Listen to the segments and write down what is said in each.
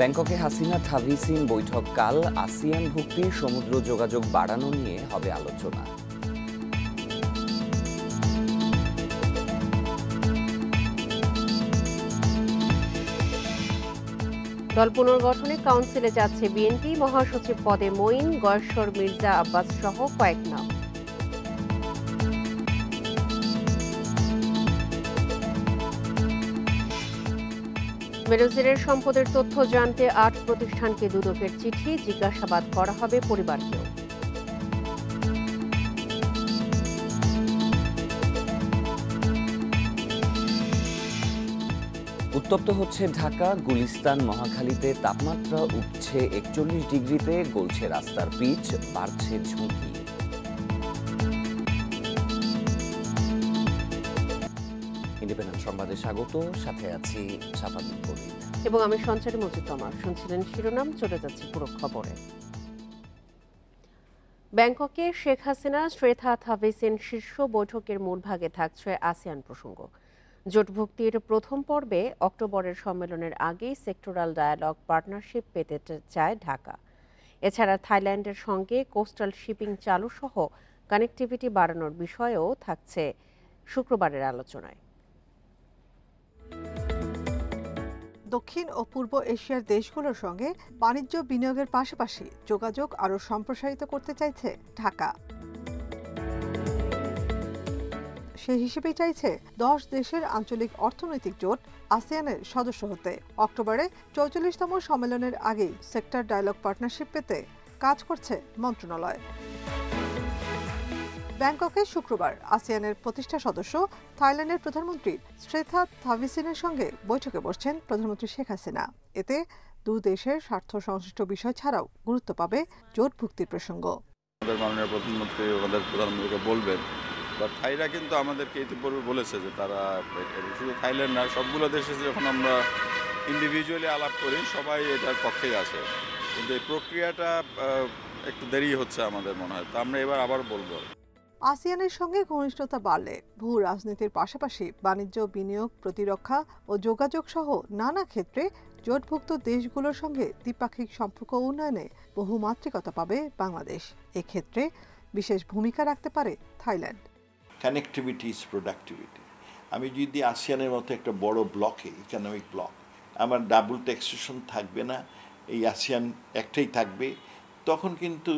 ব্যাংককে হাসিনা থাভিসিন বৈঠক কাল ভুক্তি সমুদ্র যোগাযোগ বাড়ানো নিয়ে হবে আলোচনা দল পুনর্গঠনে কাউন্সিলে যাচ্ছে বিএনপি মহাসচিব পদে মঈন গয়সর মির্জা আব্বাস সহ কয়েক নাম বেরোজেরের সম্পদের তথ্য জানতে আট প্রতিষ্ঠানকে দুদকের চিঠি জিজ্ঞাসাবাদ করা হবে পরিবারকে উত্তপ্ত হচ্ছে ঢাকা গুলিস্তান মহাখালীতে তাপমাত্রা উঠছে একচল্লিশ ডিগ্রিতে গলছে রাস্তার পিচ বাড়ছে ঝুঁকি ইন্ডিপেন্ডেন্ট সংবাদে স্বাগত সাথে আছি সাপাদিপুর এবং আমি সঞ্চারী তোমার শুনছিলেন শিরোনাম চলে যাচ্ছে পুরো খবরে ব্যাংককে শেখ হাসিনা শ্রেথা থাভেসেন শীর্ষ বৈঠকের মূল ভাগে থাকছে আসিয়ান প্রসঙ্গ জোটভুক্তির প্রথম পর্বে অক্টোবরের সম্মেলনের আগেই সেক্টরাল ডায়ালগ পার্টনারশিপ পেতে চায় ঢাকা এছাড়া থাইল্যান্ডের সঙ্গে কোস্টাল শিপিং চালু সহ কানেক্টিভিটি বাড়ানোর বিষয়েও থাকছে শুক্রবারের আলোচনায় দক্ষিণ ও পূর্ব এশিয়ার দেশগুলোর সঙ্গে বাণিজ্য বিনিয়োগের পাশাপাশি যোগাযোগ আরও সম্প্রসারিত করতে চাইছে ঢাকা সে হিসেবেই চাইছে দশ দেশের আঞ্চলিক অর্থনৈতিক জোট আসিয়ানের সদস্য হতে অক্টোবরে চৌচল্লিশতম সম্মেলনের আগেই সেক্টর ডায়ালগ পার্টনারশিপ পেতে কাজ করছে মন্ত্রণালয় ব্যাংককে শুক্রবার আসিয়ানের প্রতিষ্ঠা সদস্য থাইল্যান্ডের প্রধানমন্ত্রী শ্রেথা থাভিসিনের সঙ্গে বৈঠকে বসছেন প্রধানমন্ত্রী শেখ হাসিনা এতে দু দেশের স্বার্থ সংশ্লিষ্ট বিষয় ছাড়াও গুরুত্ব পাবে জোটভুক্তির প্রসঙ্গ আমাদের মাননীয় প্রধানমন্ত্রী আমাদের প্রধানমন্ত্রীকে বলবেন বা থাইরা কিন্তু আমাদেরকে ইতিপূর্বে বলেছে যে তারা শুধু থাইল্যান্ড না সবগুলো দেশে যখন আমরা ইন্ডিভিজুয়ালি আলাপ করি সবাই এটার পক্ষেই আছে কিন্তু এই প্রক্রিয়াটা একটু দেরি হচ্ছে আমাদের মনে হয় তো আমরা এবার আবার বলবো আসিয়ানের সঙ্গে ঘনিষ্ঠতা বাড়লে ভূ রাজনীতির পাশাপাশি বাণিজ্য বিনিয়োগ প্রতিরক্ষা ও যোগাযোগ সহ নানা ক্ষেত্রে জোটভুক্ত দেশগুলোর সঙ্গে দ্বিপাক্ষিক সম্পর্ক উন্নয়নে বহুমাত্রিকতা পাবে বাংলাদেশ এক্ষেত্রে বিশেষ ভূমিকা রাখতে পারে থাইল্যান্ড কানেক্টিভিটি ইজ প্রোডাক্টিভিটি আমি যদি আসিয়ানের মতো একটা বড় ব্লকে ইকোনমিক ব্লক আমার ডাবল ট্যাক্সেশন থাকবে না এই আসিয়ান একটাই থাকবে তখন কিন্তু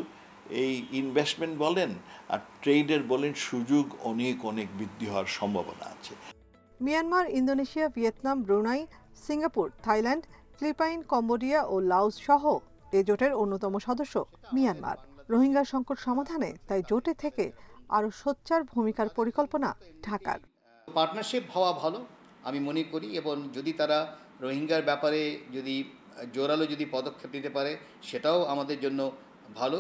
এই ইনভেস্টমেন্ট বলেন আর ট্রেডের বলেন সুযোগ অনেক অনেক বৃদ্ধি হওয়ার সম্ভাবনা আছে Myanmar Indonesia Vietnam Brunei Singapore Thailand Philippines Cambodia ও লাউস সহ এ জোটের অন্যতম সদস্য মিয়ানমার রোহিঙ্গা সংকট সমাধানে তাই জোটে থেকে আরও সোচ্চার ভূমিকার পরিকল্পনা ঢাকার পার্টনারশিপ হওয়া ভালো আমি মনে করি এবং যদি তারা রোহিঙ্গার ব্যাপারে যদি জোরালো যদি পদক্ষেপ নিতে পারে সেটাও আমাদের জন্য ভালো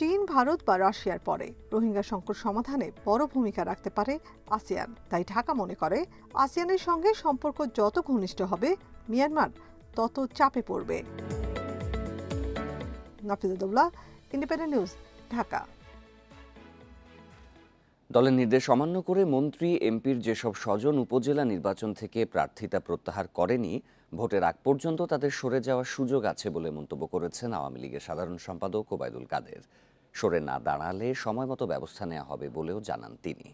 চীন ভারত বা রাশিয়ার পরে রোহিঙ্গা সংকট সমাধানে বড় ভূমিকা রাখতে পারে আসিয়ান তাই ঢাকা মনে করে আসিয়ানের সঙ্গে সম্পর্ক যত ঘনিষ্ঠ হবে মিয়ানমার তত চাপে পড়বে ইন্ডিপেন্ডেন্ট নিউজ ঢাকা দলের নির্দেশ অমান্য করে মন্ত্রী এমপির যেসব স্বজন উপজেলা নির্বাচন থেকে প্রার্থিতা প্রত্যাহার করেনি ভোটের আগ পর্যন্ত তাদের সরে যাওয়ার সুযোগ আছে বলে মন্তব্য করেছেন আওয়ামী লীগের সাধারণ সম্পাদক ওবায়দুল কাদের সরে না দাঁড়ালে সময়মতো ব্যবস্থা নেওয়া হবে বলেও জানান তিনি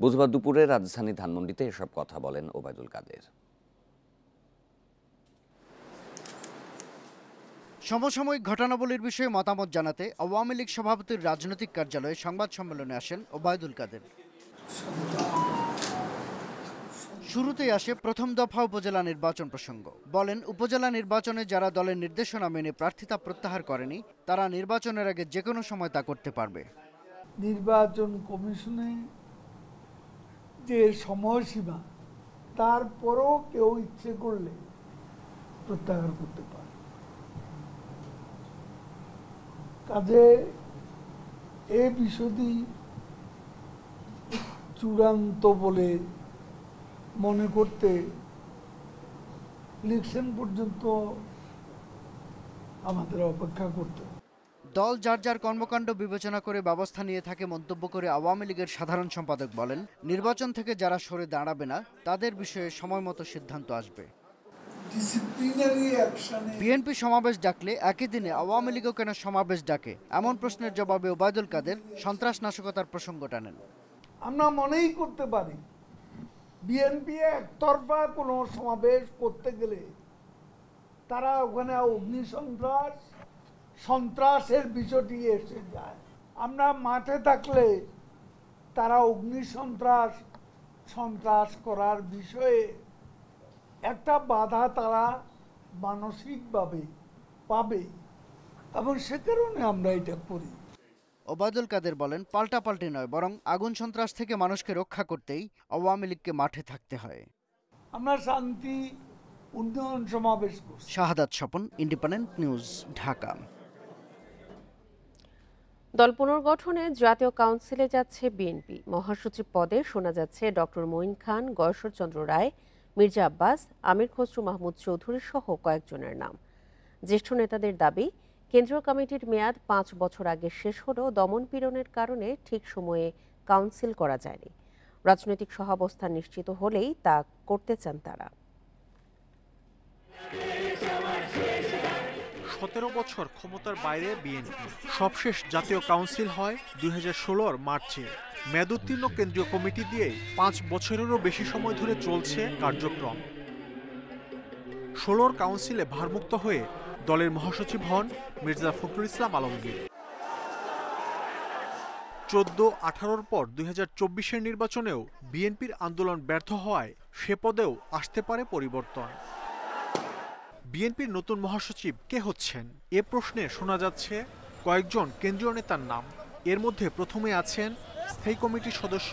বুধবার দুপুরে রাজধানী ধানমন্ডিতে এসব কথা বলেন ওবায়দুল কাদের সমসাময়িক ঘটনাবলীর বিষয়ে মতামত জানাতে আওয়ামী লীগ সভাপতির রাজনৈতিক কার্যালয়ে সংবাদ সম্মেলনে আসেন ওবায়দুল কাদের শুরুতেই আসে প্রথম দফা উপজেলা নির্বাচন প্রসঙ্গ বলেন উপজেলা নির্বাচনে যারা দলের নির্দেশনা মেনে প্রার্থিতা প্রত্যাহার করেনি তারা নির্বাচনের আগে যে কোনো সময় তা করতে পারবে নির্বাচন কমিশনে যে সময়সীমা তারপরও কেউ ইচ্ছে করলে প্রত্যাহার করতে পারে কাজে এ বিষয়টি চূড়ান্ত বলে মনে করতে ইলেকশন পর্যন্ত আমাদের অপেক্ষা করতে দল যার যার কর্মকাণ্ড বিবেচনা করে ব্যবস্থা নিয়ে থাকে মন্তব্য করে আওয়ামী লীগের সাধারণ সম্পাদক বলেন নির্বাচন থেকে যারা সরে দাঁড়াবে না তাদের বিষয়ে সময় মতো সিদ্ধান্ত আসবে বিএনপি সমাবেশ ডাকলে একই দিনে আওয়ামী লীগও কেন সমাবেশ ডাকে এমন প্রশ্নের জবাবে ওবায়দুল কাদের সন্ত্রাস নাশকতার প্রসঙ্গ টানেন আমরা মনেই করতে পারি বিএনপি একতরফা কোনো সমাবেশ করতে গেলে তারা ওখানে অগ্নি সন্ত্রাস সন্ত্রাসের বিষয়টি এসে যায় আমরা মাঠে থাকলে তারা অগ্নি সন্ত্রাস সন্ত্রাস করার বিষয়ে একটা বাধা তারা মানসিকভাবে পাবে এবং সে কারণে আমরা এটা করি ওবায়দুল কাদের বলেন পাল্টাপাল্টি নয় বরং আগুন সন্ত্রাস থেকে মানুষকে রক্ষা করতেই আওয়ামী লীগকে মাঠে থাকতে হয় আমরা শান্তি উন্নয়ন সমাবেশ করছি শাহাদাত স্বপন ইন্ডিপেন্ডেন্ট নিউজ ঢাকা দল পুনর্গঠনে জাতীয় কাউন্সিলে যাচ্ছে বিএনপি মহাসচিব পদে শোনা যাচ্ছে ডক্টর মঈন খান গয়েশ্বরচন্দ্র রায় মির্জা আব্বাস আমির খসরু মাহমুদ চৌধুরী সহ কয়েকজনের নাম জ্যেষ্ঠ নেতাদের দাবি কেন্দ্রীয় কমিটির মেয়াদ পাঁচ বছর আগে শেষ হলেও দমন পীড়নের কারণে ঠিক সময়ে কাউন্সিল করা যায়নি রাজনৈতিক সহাবস্থা নিশ্চিত হলেই তা করতে চান তারা সতেরো বছর ক্ষমতার বাইরে বিএনপি সবশেষ জাতীয় কাউন্সিল হয় দুই হাজার মার্চে মেয়াদোত্তীর্ণ কেন্দ্রীয় কমিটি দিয়ে পাঁচ বছরেরও বেশি সময় ধরে চলছে কার্যক্রম ষোলোর কাউন্সিলে ভারমুক্ত হয়ে দলের মহাসচিব হন মির্জা ফখরুল ইসলাম আলমগীর চোদ্দ আঠারোর পর দুই চব্বিশের নির্বাচনেও বিএনপির আন্দোলন ব্যর্থ হওয়ায় সে পদেও আসতে পারে পরিবর্তন বিএনপির নতুন মহাসচিব কে হচ্ছেন এ প্রশ্নে শোনা যাচ্ছে কয়েকজন কেন্দ্রীয় নেতার নাম এর মধ্যে প্রথমে আছেন স্থায়ী কমিটির সদস্য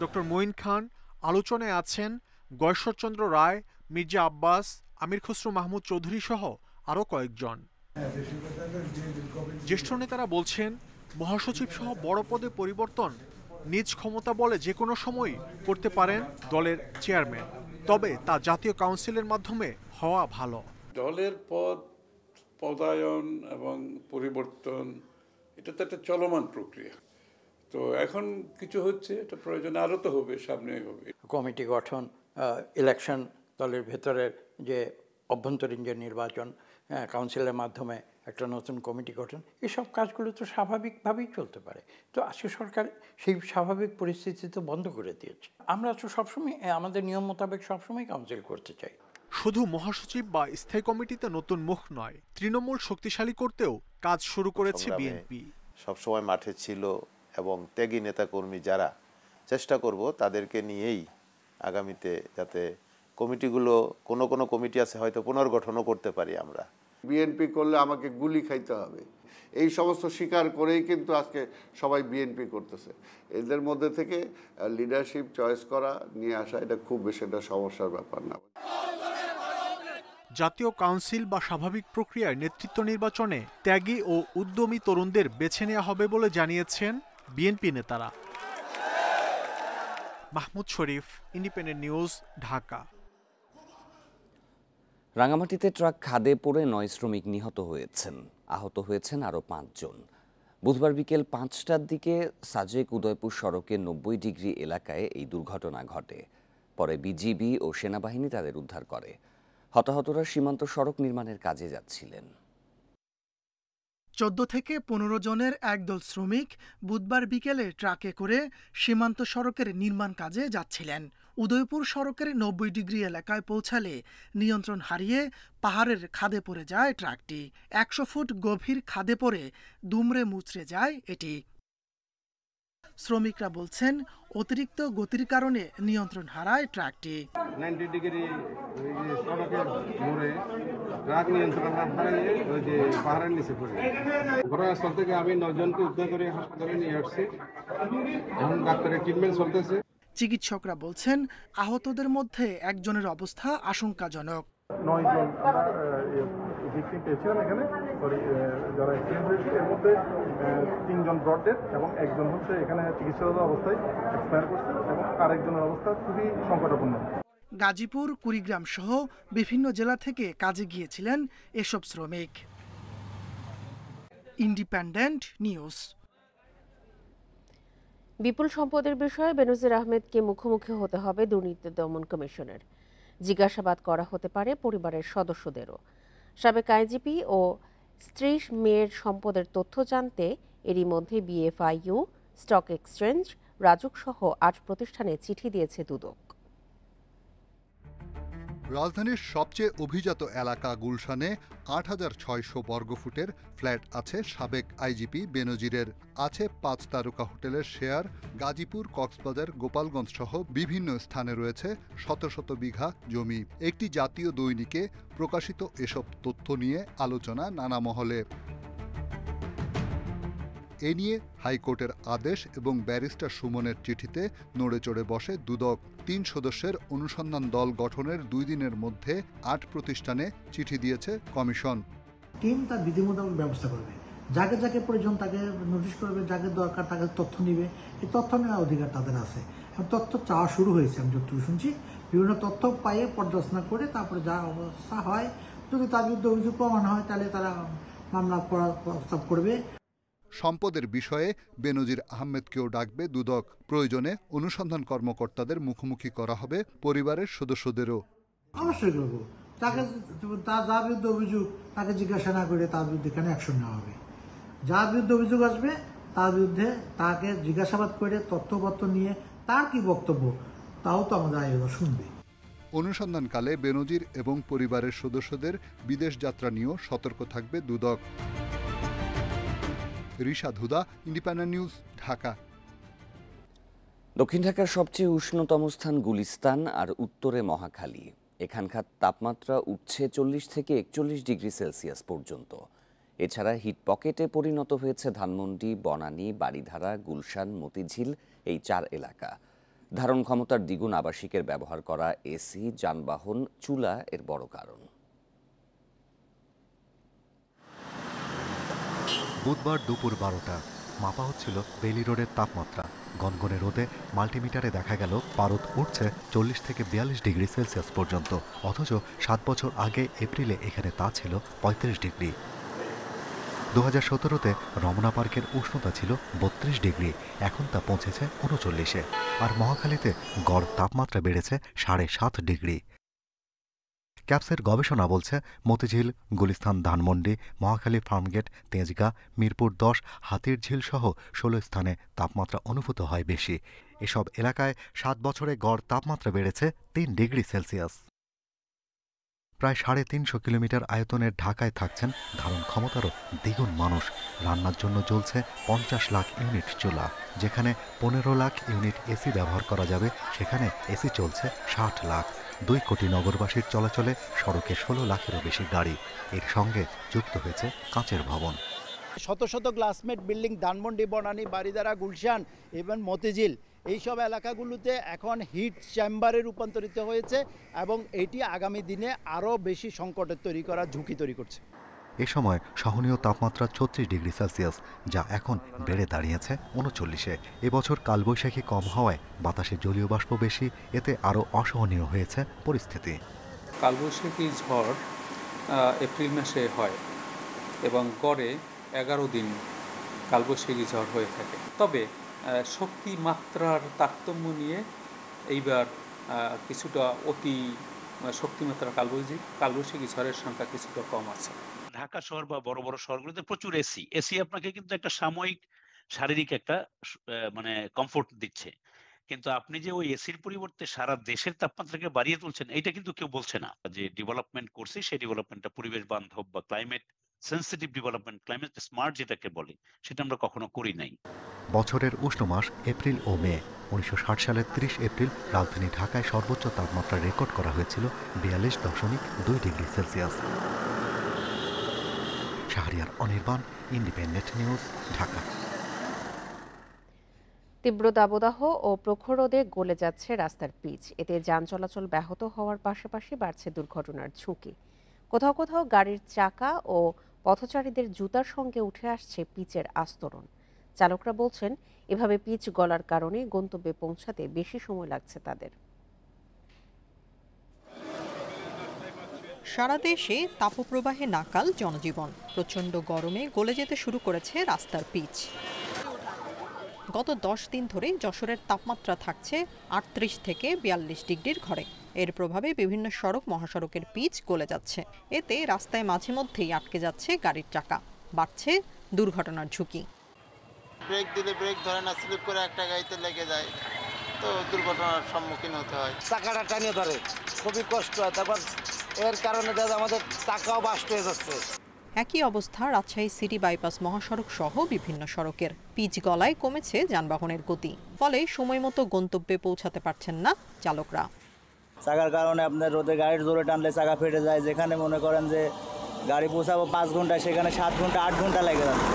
ডক্টর মঈন খান আলোচনায় আছেন গয়েশ্বরচন্দ্র রায় মির্জা আব্বাস আমির খসরু মাহমুদ চৌধুরী সহ আরও কয়েকজন জ্যেষ্ঠ নেতারা বলছেন মহাসচিব সহ বড় পদে পরিবর্তন নিজ ক্ষমতা বলে যে কোনো সময় করতে পারেন দলের চেয়ারম্যান তবে তা জাতীয় কাউন্সিলের মাধ্যমে হওয়া ভালো দলের পদ পদায়ন এবং পরিবর্তন এটা তো একটা চলমান প্রক্রিয়া তো এখন কিছু হচ্ছে এটা প্রয়োজন আরও তো হবে সামনে হবে কমিটি গঠন ইলেকশন দলের ভেতরের যে অভ্যন্তরীণ যে নির্বাচন কাউন্সিলের হ্যাঁ, মাধ্যমে একটা নতুন কমিটি গঠন এসব কাজগুলো তো স্বাভাবিকভাবেই চলতে পারে তো আজকে সরকার সেই স্বাভাবিক পরিস্থিতি তো বন্ধ করে দিয়েছে আমরা তো সবসময় আমাদের নিয়ম মোতাবেক সবসময় কাউন্সিল করতে চাই শুধু মহাসচিব বা স্থায়ী কমিটিতে নতুন মুখ নয় তৃণমূল শক্তিশালী করতেও কাজ শুরু করেছে বিএনপি সবসময় মাঠে ছিল এবং ত্যাগী নেতাকর্মী যারা চেষ্টা করব তাদেরকে নিয়েই আগামীতে যাতে কমিটিগুলো কোনো কোনো কমিটি আছে হয়তো পুনর্গঠনও করতে পারি আমরা বিএনপি করলে আমাকে গুলি খাইতে হবে এই সমস্ত স্বীকার করেই কিন্তু আজকে সবাই বিএনপি করতেছে এদের মধ্যে থেকে লিডারশিপ চয়েস করা নিয়ে আসা এটা খুব বেশি একটা সমস্যার ব্যাপার না জাতীয় কাউন্সিল বা স্বাভাবিক প্রক্রিয়ায় নেতৃত্ব নির্বাচনে ত্যাগী ও উদ্যমী তরুণদের বেছে নেওয়া হবে বলে জানিয়েছেন বিএনপি নেতারা মাহমুদ শরীফ ইন্ডিপেন্ডেন্ট নিউজ ঢাকা রাঙামাটিতে ট্রাক খাদে পড়ে নয় শ্রমিক নিহত হয়েছেন আহত হয়েছেন আরও পাঁচজন বুধবার বিকেল পাঁচটার দিকে সাজেক উদয়পুর সড়কের নব্বই ডিগ্রি এলাকায় এই দুর্ঘটনা ঘটে পরে বিজিবি ও সেনাবাহিনী তাদের উদ্ধার করে হতাহতরা সীমান্ত সড়ক নির্মাণের কাজে যাচ্ছিলেন চোদ্দ থেকে পনেরো জনের একদল শ্রমিক বুধবার বিকেলে ট্রাকে করে সীমান্ত সড়কের নির্মাণ কাজে যাচ্ছিলেন উদয়পুর সড়কের নব্বই ডিগ্রি এলাকায় পৌঁছালে নিয়ন্ত্রণ হারিয়ে পাহাড়ের খাদে পড়ে যায় ট্রাকটি একশো ফুট গভীর খাদে পড়ে দুমড়ে মুচড়ে যায় এটি শ্রমিকরা বলছেন অতিরিক্ত গতির কারণে নিয়ন্ত্রণ হারায় ট্রাকটি নাইনটি ডিগ্রি ঘটনাস্থল থেকে আমি নয়জনকে উদ্ধার করে হাসপাতালে নিয়ে আসছি ডাক্তারের ট্রিটমেন্ট চলতেছে চিকিৎসকরা বলছেন আহতদের মধ্যে একজনের অবস্থা আশঙ্কাজনক নয়জন আমরা এখানে সরি যারা অ্যাক্সিডেন্ট হয়েছে এর মধ্যে তিনজন ব্রডেড এবং একজন হচ্ছে এখানে চিকিৎসারত অবস্থায় এক্সপায়ার করছে এবং আরেকজনের অবস্থা খুবই সংকটাপন্ন গাজীপুর কুড়িগ্রাম সহ বিভিন্ন জেলা থেকে কাজে গিয়েছিলেন এসব শ্রমিক ইন্ডিপেন্ডেন্ট নিউজ বিপুল সম্পদের বিষয়ে বেনজির আহমেদকে মুখোমুখি হতে হবে দুর্নীতি দমন কমিশনের জিজ্ঞাসাবাদ করা হতে পারে পরিবারের সদস্যদেরও সাবেক আইজিপি ও স্ত্রী মেয়ের সম্পদের তথ্য জানতে এরই মধ্যে বিএফআইইউ স্টক এক্সচেঞ্জ রাজুক সহ আট প্রতিষ্ঠানে চিঠি দিয়েছে দুদক রাজধানীর সবচেয়ে অভিজাত এলাকা গুলশানে আট হাজার ছয়শো বর্গফুটের ফ্ল্যাট আছে সাবেক আইজিপি বেনজিরের আছে পাঁচ তারকা হোটেলের শেয়ার গাজীপুর কক্সবাজার গোপালগঞ্জ সহ বিভিন্ন স্থানে রয়েছে শত শত বিঘা জমি একটি জাতীয় দৈনিকে প্রকাশিত এসব তথ্য নিয়ে আলোচনা নানা মহলে এ নিয়ে হাইকোর্টের আদেশ এবং ব্যারিস্টার সুমনের চিঠিতে নড়েচড়ে বসে দুদক তিন সদস্যের অনুসন্ধান দল গঠনের দুই দিনের মধ্যে আট প্রতিষ্ঠানে চিঠি দিয়েছে কমিশন টিম তার বিধিমোতাবেক ব্যবস্থা করবে যাকে যাকে প্রয়োজন তাকে নোটিশ করবে যাকে দরকার তাকে তথ্য নিবে এই তথ্য নেওয়ার অধিকার তাদের আছে তথ্য চাওয়া শুরু হয়েছে আমি যতটুকু শুনছি বিভিন্ন তথ্য পাইয়ে পর্যালোচনা করে তারপরে যা অবস্থা হয় যদি তার বিরুদ্ধে অভিযোগ প্রমাণ হয় তাহলে তারা মামলা করার প্রস্তাব করবে সম্পদের বিষয়ে বেনজির আহমেদকেও ডাকবে দুদক প্রয়োজনে অনুসন্ধান কর্মকর্তাদের মুখোমুখি করা হবে পরিবারের সদস্যদেরও অবশ্যই তাকে তার বিরুদ্ধে অভিযোগ তাকে জিজ্ঞাসা না করে তার বিরুদ্ধে কেন অ্যাকশন নেওয়া হবে বিরুদ্ধে অভিযোগ আসবে তার বিরুদ্ধে তাকে জিজ্ঞাসাবাদ করে তথ্যপত্র নিয়ে তার কি বক্তব্য তাও তো আমাদের আয়োজন শুনবে অনুসন্ধানকালে বেনজির এবং পরিবারের সদস্যদের বিদেশ যাত্রা নিয়েও সতর্ক থাকবে দুদক রিশা ধুদা ইন্ডিপেন্ডেন্ট নিউজ ঢাকা দক্ষিণ ঢাকার সবচেয়ে উষ্ণতম স্থান গুলিস্তান আর উত্তরে মহাখালী এখানকার তাপমাত্রা উঠছে চল্লিশ থেকে একচল্লিশ ডিগ্রি সেলসিয়াস পর্যন্ত এছাড়া হিট পকেটে পরিণত হয়েছে ধানমন্ডি বনানী বাড়িধারা গুলশান মতিঝিল এই চার এলাকা ধারণ ক্ষমতার দ্বিগুণ আবাসিকের ব্যবহার করা এসি যানবাহন চুলা এর বড় কারণ বুধবার দুপুর বারোটা মাপা হচ্ছিল বেলি রোডের তাপমাত্রা গনগনে রোদে মাল্টিমিটারে দেখা গেল পারদ উঠছে চল্লিশ থেকে বিয়াল্লিশ ডিগ্রি সেলসিয়াস পর্যন্ত অথচ সাত বছর আগে এপ্রিলে এখানে তা ছিল পঁয়ত্রিশ ডিগ্রি দু হাজার সতেরোতে রমনা পার্কের উষ্ণতা ছিল বত্রিশ ডিগ্রি এখন তা পৌঁছেছে উনচল্লিশে আর মহাখালীতে গড় তাপমাত্রা বেড়েছে সাড়ে সাত ডিগ্রি ক্যাপসের গবেষণা বলছে মতিঝিল গুলিস্তান ধানমন্ডি মহাখালী ফার্মগেট তেজগা মিরপুর দশ হাতির ঝিল সহ ষোলো স্থানে তাপমাত্রা অনুভূত হয় বেশি এসব এলাকায় সাত বছরে গড় তাপমাত্রা বেড়েছে তিন ডিগ্রি সেলসিয়াস প্রায় সাড়ে তিনশো কিলোমিটার আয়তনের ঢাকায় থাকছেন ধারণ ক্ষমতারও দ্বিগুণ মানুষ রান্নার জন্য চলছে পঞ্চাশ লাখ ইউনিট চুলা যেখানে পনেরো লাখ ইউনিট এসি ব্যবহার করা যাবে সেখানে এসি চলছে ষাট লাখ দুই কোটি নগরবাসীর চলাচলে সড়কে ষোলো লাখেরও বেশি গাড়ি এর সঙ্গে যুক্ত হয়েছে কাঁচের ভবন শত শত গ্লাসমেট বিল্ডিং ধানমন্ডি বনানী বারিদারা গুলশান এবং মতিঝিল এইসব এলাকাগুলোতে এখন হিট চেম্বারে রূপান্তরিত হয়েছে এবং এটি আগামী দিনে আরও বেশি সংকটের তৈরি করা ঝুঁকি তৈরি করছে এ সময় সহনীয় তাপমাত্রা ছত্রিশ ডিগ্রি সেলসিয়াস যা এখন বেড়ে দাঁড়িয়েছে উনচল্লিশে এবছর কালবৈশাখী কম হওয়ায় বাতাসে জলীয় বাষ্প বেশি এতে আরও অসহনীয় হয়েছে পরিস্থিতি কালবৈশাখী ঝড় এপ্রিল মাসে হয় এবং গড়ে এগারো দিন কালবৈশাখী ঝড় হয়ে থাকে তবে শক্তি মাত্রার তারতম্য নিয়ে এইবার কিছুটা অতি শক্তিমাত্রা কালবৈশাখী কালবৈশাখী ঝড়ের সংখ্যা কিছুটা কম আছে ঢাকা শহর বা বড় বড় শহরগুলোতে প্রচুর এসি এসি আপনাকে কিন্তু একটা সাময়িক শারীরিক একটা মানে কমফোর্ট দিচ্ছে কিন্তু আপনি যে ওই এসির পরিবর্তে সারা দেশের তাপমাত্রাকে বাড়িয়ে তুলছেন এটা কিন্তু কেউ বলছে না যে ডেভেলপমেন্ট করছি সেই ডেভেলপমেন্টটা পরিবেশ বান্ধব বা climate sensitive development climate smart যেটাকে বলে সেটা আমরা কখনো করি নাই বছরের উষ্ণ মাস এপ্রিল ও মে উনিশশো সালের ৩০ এপ্রিল রাজধানী ঢাকায় সর্বোচ্চ তাপমাত্রা রেকর্ড করা হয়েছিল বিয়াল্লিশ দশমিক দুই degree Celsius Shahriar Anirban Independent News Dhaka তীব্র দাবদাহ ও প্রখর রোদে গলে যাচ্ছে রাস্তার পিচ এতে যান চলাচল ব্যাহত হওয়ার পাশাপাশি বাড়ছে দুর্ঘটনার ঝুঁকি কোথাও কোথাও গাড়ির চাকা ও পথচারীদের জুতার সঙ্গে উঠে আসছে পিচের আস্তরণ চালকরা বলছেন এভাবে পিচ গলার কারণে গন্তব্যে পৌঁছাতে বেশি সময় লাগছে তাদের সারা দেশে তাপপ্রবাহে নাকাল জনজীবন প্রচণ্ড গরমে গলে যেতে শুরু করেছে রাস্তার পিচ গত দশ দিন ধরে যশোরের তাপমাত্রা থাকছে আটত্রিশ থেকে বিয়াল্লিশ ডিগ্রির ঘরে এর প্রভাবে বিভিন্ন সড়ক মহাসড়কের পিচ গলে যাচ্ছে এতে রাস্তায় মাঝে মধ্যেই আটকে যাচ্ছে গাড়ির চাকা বাড়ছে দুর্ঘটনার ঝুঁকি ব্রেক দিলে ব্রেক ধরে না স্লিপ করে একটা গাড়িতে লেগে যায় তো দুর্ঘটনার সম্মুখীন হতে হয় চাকাটা টানিয়ে ধরে খুবই কষ্ট হয় তারপর এর কারণে দেখা আমাদের টাকাও বাস্ট হয়ে যাচ্ছে একই অবস্থা রাজশাহী সিটি বাইপাস মহাসড়ক সহ বিভিন্ন সড়কের পিচ গলায় কমেছে যানবাহনের গতি ফলে সময় মতো গন্তব্যে পৌঁছাতে পারছেন না চালকরা চাকার কারণে আপনার রোদে গাড়ির জোরে টানলে চাকা ফেটে যায় যেখানে মনে করেন যে গাড়ি পৌঁছাবো পাঁচ ঘন্টা সেখানে সাত ঘন্টা আট ঘন্টা লেগে যাচ্ছে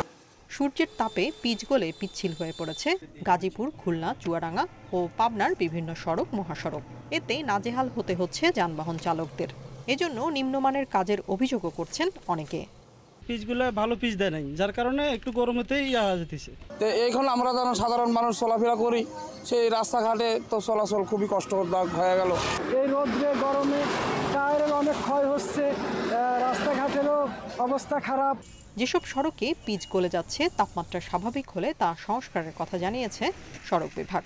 সূর্যের তাপে পিচ গলে পিচ্ছিল হয়ে পড়েছে গাজীপুর খুলনা চুয়াডাঙ্গা ও পাবনার বিভিন্ন সড়ক মহাসড়ক এতে নাজেহাল হতে হচ্ছে যানবাহন চালকদের এজন্য নিম্নমানের কাজের অভিযোগও করছেন অনেকে পিচগুলো ভালো পিচ দেয় নাই যার কারণে একটু গরমেতেই ইয়া যেতেছে তো এখন আমরা যেন সাধারণ মানুষ চলাফেরা করি সেই রাস্তাঘাটে তো চলাচল খুবই কষ্টদায়ক হয়ে গেল এই রোদ্রে গরমে টায়ারের অনেক ক্ষয় হচ্ছে রাস্তাঘাটেরও অবস্থা খারাপ যেসব সড়কে পিচ গলে যাচ্ছে তাপমাত্রা স্বাভাবিক হলে তা সংস্কারের কথা জানিয়েছে সড়ক বিভাগ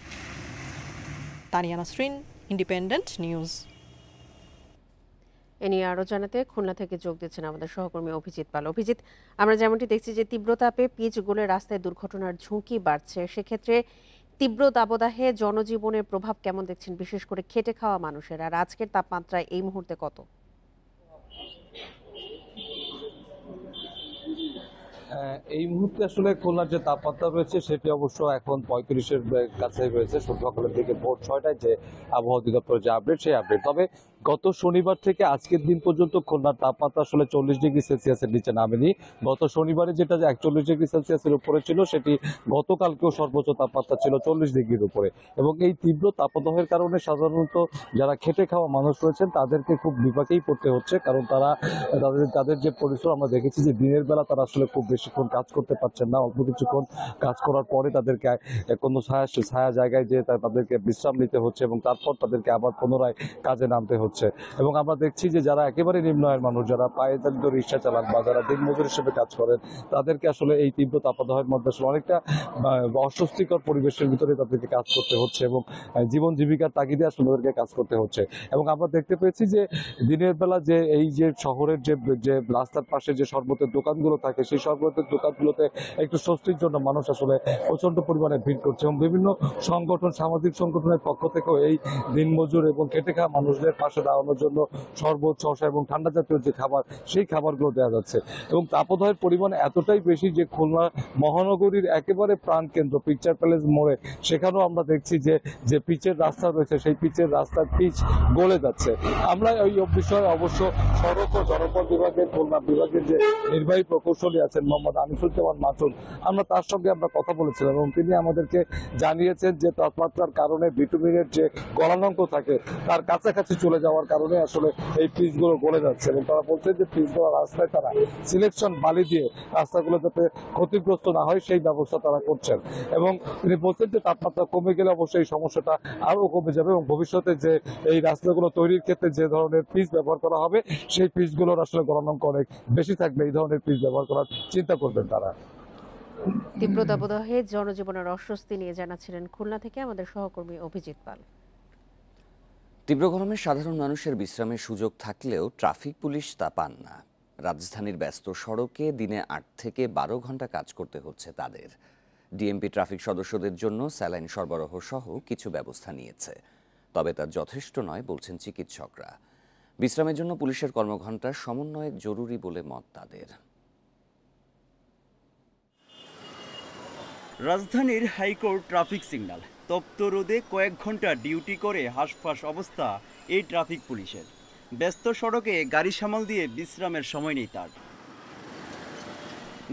তানিয়া শ্রীন ইন্ডিপেন্ডেন্ট নিউজ এ নিয়ে আরও জানাতে খুলনা থেকে যোগ দিচ্ছেন আমাদের সহকর্মী অভিজিৎ পাল অভিজিৎ আমরা যেমনটি দেখছি যে তীব্র তাপে পিচ গোলে রাস্তায় দুর্ঘটনার ঝুঁকি বাড়ছে সেক্ষেত্রে তীব্র দাবদাহে জনজীবনের প্রভাব কেমন দেখছেন বিশেষ করে খেটে খাওয়া মানুষের আর আজকের তাপমাত্রা এই মুহূর্তে কত হ্যাঁ, এই মুহূর্তে আসলে খুলনার যে তাপমাত্রা রয়েছে সেটি অবশ্য এখন পঁয়ত্রিশের কাছে রয়েছে সকালের দিকে ভোর ছয়টায় যে আবহাওয়া অধিদপ্তরের যে আপডেট সেই আপডেট তবে গত শনিবার থেকে আজকের দিন পর্যন্ত খুলনার তাপমাত্রা আসলে চল্লিশ ডিগ্রি সেলসিয়াসের নিচে নামেনি গত শনিবারে যেটা একচল্লিশ ডিগ্রি সেলসিয়াসের উপরে ছিল সেটি গতকালকেও সর্বোচ্চ তাপমাত্রা ছিল চল্লিশ ডিগ্রির উপরে এবং এই তীব্র তাপদাহের কারণে সাধারণত যারা খেটে খাওয়া মানুষ রয়েছেন তাদেরকে খুব বিপাকেই পড়তে হচ্ছে কারণ তারা তাদের তাদের যে পরিশ্রম আমরা দেখেছি যে দিনের বেলা তারা আসলে খুব বেশিক্ষণ কাজ করতে পারছেন না অল্প কিছুক্ষণ কাজ করার পরে তাদেরকে কোনো ছায়া ছায়া জায়গায় যেয়ে তাদেরকে বিশ্রাম নিতে হচ্ছে এবং তারপর তাদেরকে আবার পুনরায় কাজে নামতে হচ্ছে হচ্ছে এবং আমরা দেখছি যে যারা একেবারে নিম্নয়ের মানুষ যারা পায়ে দালিত রিক্সা চালান বা যারা দিনমজুর হিসেবে কাজ করেন তাদেরকে আসলে এই তীব্র তাপদাহের মধ্যে আসলে অনেকটা অস্বস্তিকর পরিবেশের ভিতরে তাদেরকে কাজ করতে হচ্ছে এবং জীবন জীবিকার তাগিদে আসলে তাদেরকে কাজ করতে হচ্ছে এবং আমরা দেখতে পেয়েছি যে দিনের বেলা যে এই যে শহরের যে যে রাস্তার পাশে যে শরবতের দোকানগুলো থাকে সেই শরবতের দোকানগুলোতে একটু স্বস্তির জন্য মানুষ আসলে প্রচন্ড পরিমাণে ভিড় করছে এবং বিভিন্ন সংগঠন সামাজিক সংগঠনের পক্ষ থেকেও এই দিনমজুর এবং খেটে খাওয়া মানুষদের পাশে পাশে দাঁড়ানোর জন্য শরবত শসা এবং ঠান্ডা জাতীয় যে খাবার সেই খাবারগুলো দেওয়া যাচ্ছে এবং তাপদাহের পরিমাণ এতটাই বেশি যে খুলনা মহানগরীর একেবারে কেন্দ্র পিকচার প্যালেস মোড়ে সেখানেও আমরা দেখছি যে যে পিচের রাস্তা রয়েছে সেই পিচের রাস্তার পিচ গলে যাচ্ছে আমরা ওই বিষয়ে অবশ্য সড়ক ও জনপদ বিভাগের খুলনা বিভাগের যে নির্বাহী প্রকৌশলী আছেন মোহাম্মদ আনিসুজ্জামান মাসুল আমরা তার সঙ্গে আমরা কথা বলেছিলাম এবং তিনি আমাদেরকে জানিয়েছেন যে তাপমাত্রার কারণে ভিটামিনের যে গলানঙ্ক থাকে তার কাছাকাছি চলে যাওয়ার কারণে আসলে এই গুলো গড়ে যাচ্ছে এবং তারা বলছে যে পিচগুলো রাস্তায় তারা সিলেকশন বালি দিয়ে রাস্তাগুলো যাতে ক্ষতিগ্রস্ত না হয় সেই ব্যবস্থা তারা করছেন এবং তিনি বলছেন যে তাপমাত্রা কমে গেলে অবশ্যই এই সমস্যাটা আরও কমে যাবে এবং ভবিষ্যতে যে এই রাস্তাগুলো তৈরির ক্ষেত্রে যে ধরনের পিচ ব্যবহার করা হবে সেই গুলোর আসলে গণনাঙ্ক অনেক বেশি থাকবে এই ধরনের পিচ ব্যবহার করার চিন্তা করবেন তারা তীব্র দাবদাহে জনজীবনের অস্বস্তি নিয়ে জানাচ্ছিলেন খুলনা থেকে আমাদের সহকর্মী অভিজিৎ পাল তীব্র গরমে সাধারণ মানুষের বিশ্রামের সুযোগ থাকলেও ট্রাফিক পুলিশ তা পান না রাজধানীর ব্যস্ত সড়কে দিনে আট থেকে বারো ঘন্টা কাজ করতে হচ্ছে তাদের ডিএমপি ট্রাফিক সদস্যদের জন্য স্যালাইন সরবরাহ সহ কিছু ব্যবস্থা নিয়েছে তবে তা যথেষ্ট নয় বলছেন চিকিৎসকরা বিশ্রামের জন্য পুলিশের কর্মঘণ্টা সমন্বয় জরুরি বলে মত তাদের রাজধানীর হাইকোর্ট ট্রাফিক সিগন্যাল তপ্ত রোদে কয়েক ঘন্টা ডিউটি করে হাঁসফাঁস অবস্থা এই ট্রাফিক পুলিশের ব্যস্ত সড়কে গাড়ি সামাল দিয়ে বিশ্রামের সময় নেই তার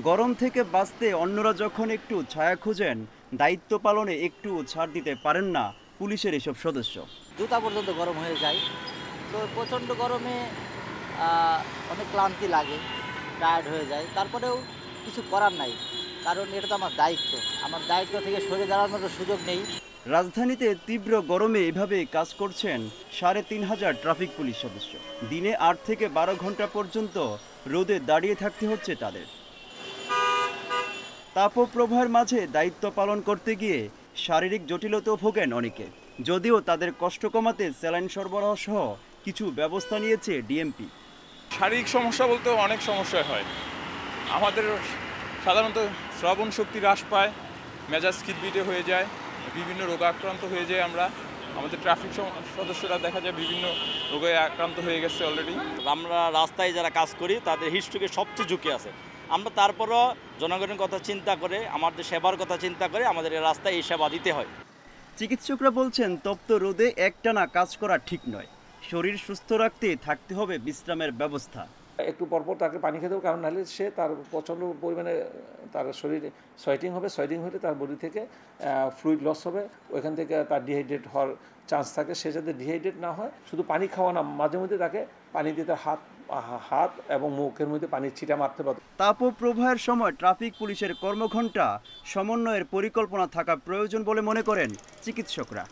গরম থেকে বাঁচতে অন্যরা যখন একটু ছায়া খুঁজেন দায়িত্ব পালনে একটু ছাড় দিতে পারেন না পুলিশের এসব সদস্য জুতা পর্যন্ত গরম হয়ে যায় তো প্রচণ্ড গরমে অনেক ক্লান্তি লাগে টায়ার্ড হয়ে যায় তারপরেও কিছু করার নাই কারণ এটা তো আমার দায়িত্ব আমার দায়িত্ব থেকে সরে দাঁড়ানোর সুযোগ নেই রাজধানীতে তীব্র গরমে এভাবে কাজ করছেন সাড়ে তিন হাজার ট্রাফিক পুলিশ সদস্য দিনে আট থেকে বারো ঘন্টা পর্যন্ত রোদে দাঁড়িয়ে থাকতে হচ্ছে তাদের তাপপ্রবাহের মাঝে দায়িত্ব পালন করতে গিয়ে শারীরিক জটিলতাও ভোগেন অনেকে যদিও তাদের কষ্ট কমাতে স্যালাইন সরবরাহ সহ কিছু ব্যবস্থা নিয়েছে ডিএমপি শারীরিক সমস্যা বলতে অনেক সমস্যা হয় আমাদের সাধারণত শ্রবণ শক্তি হ্রাস পায় মেজাজ কিটবিটে হয়ে যায় বিভিন্ন রোগে আক্রান্ত হয়ে যায় আমরা আমাদের ট্রাফিক সদস্যরা দেখা যায় বিভিন্ন রোগে আক্রান্ত হয়ে গেছে অলরেডি আমরা রাস্তায় যারা কাজ করি তাদের হিস্ট্রিকে সবচেয়ে ঝুঁকি আছে আমরা তারপরও জনগণের কথা চিন্তা করে আমাদের সেবার কথা চিন্তা করে আমাদের রাস্তায় এই সেবা দিতে হয় চিকিৎসকরা বলছেন তপ্ত রোদে একটানা কাজ করা ঠিক নয় শরীর সুস্থ রাখতে থাকতে হবে বিশ্রামের ব্যবস্থা একটু পরপর তাকে পানি খেতে হবে কারণ নাহলে সে তার প্রচণ্ড পরিমাণে তার শরীরে সোয়েটিং হবে সোয়েটিং হলে তার বডি থেকে ফ্লুইড লস হবে ওইখান থেকে তার ডিহাইড্রেট হওয়ার চান্স থাকে সে যাতে ডিহাইড্রেট না হয় শুধু পানি খাওয়া না মাঝে মধ্যে তাকে পানি দিয়ে তার হাত হাত এবং মুখের মধ্যে পানির ছিটা মারতে পারত প্রবাহের সময় ট্রাফিক পুলিশের কর্মঘণ্টা সমন্বয়ের পরিকল্পনা থাকা প্রয়োজন বলে মনে করেন চিকিৎসকরা